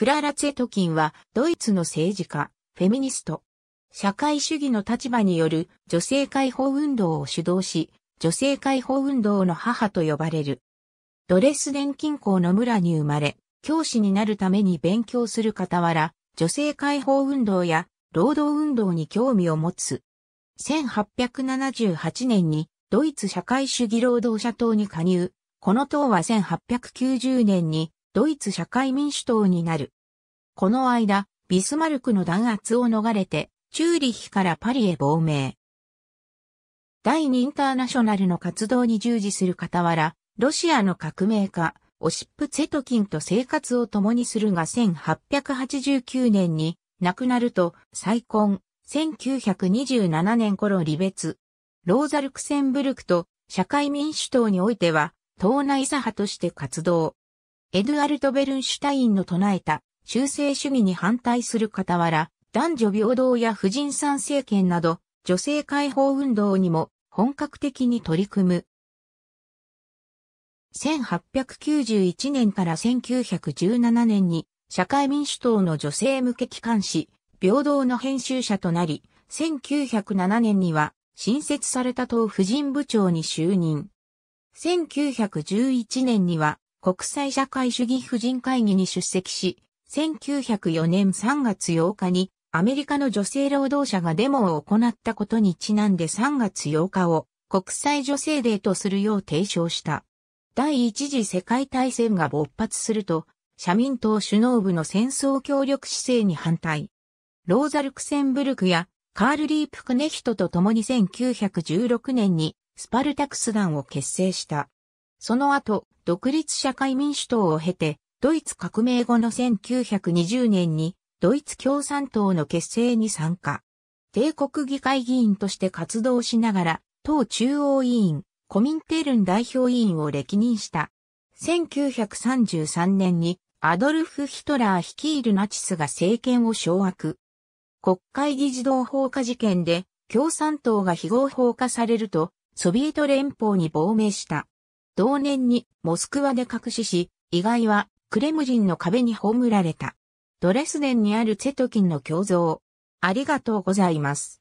クララ・ツェトキンは、ドイツの政治家、フェミニスト。社会主義の立場による女性解放運動を主導し、女性解放運動の母と呼ばれる。ドレスデン近郊の村に生まれ、教師になるために勉強する傍ら、女性解放運動や労働運動に興味を持つ。1878年にドイツ社会主義労働者党に加入。この党は1890年にドイツ社会民主党になる。この間、ビスマルクの弾圧を逃れて、チューリッヒからパリへ亡命。第二インターナショナルの活動に従事する傍ら、ロシアの革命家、オシップ・ツェトキンと生活を共にするが1889年に亡くなると再婚、1927年頃離別。ローザ・ルクセンブルクと社会民主党においては、党内左派として活動。エドゥアルト・ベルンシュタインの唱えた修正主義に反対する傍ら、男女平等や婦人参政権など、女性解放運動にも本格的に取り組む。1891年から1917年に社会民主党の女性向け機関誌、平等の編集者となり、1907年には新設された党婦人部長に就任。1911年には国際社会主義婦人会議に出席し、1904年3月8日にアメリカの女性労働者がデモを行ったことにちなんで3月8日を国際女性デーとするよう提唱した。第一次世界大戦が勃発すると、社民党首脳部の戦争協力姿勢に反対。ローザ・ルクセンブルクやカール・リープ・クネヒトと共に1916年にスパルタクス団を結成した。その後、独立社会民主党を経て、ドイツ革命後の1920年にドイツ共産党の結成に参加。帝国議会議員として活動しながら、党中央委員、コミンテルン代表委員を歴任した。1933年にアドルフ・ヒトラー率いるナチスが政権を掌握。国会議事堂放火事件で共産党が非合法化されると、ソビエト連邦に亡命した。同年にモスクワで隠しし、意外はクレムジンの壁に葬られた。ドレスデンにあるチェトキンの胸像。ありがとうございます。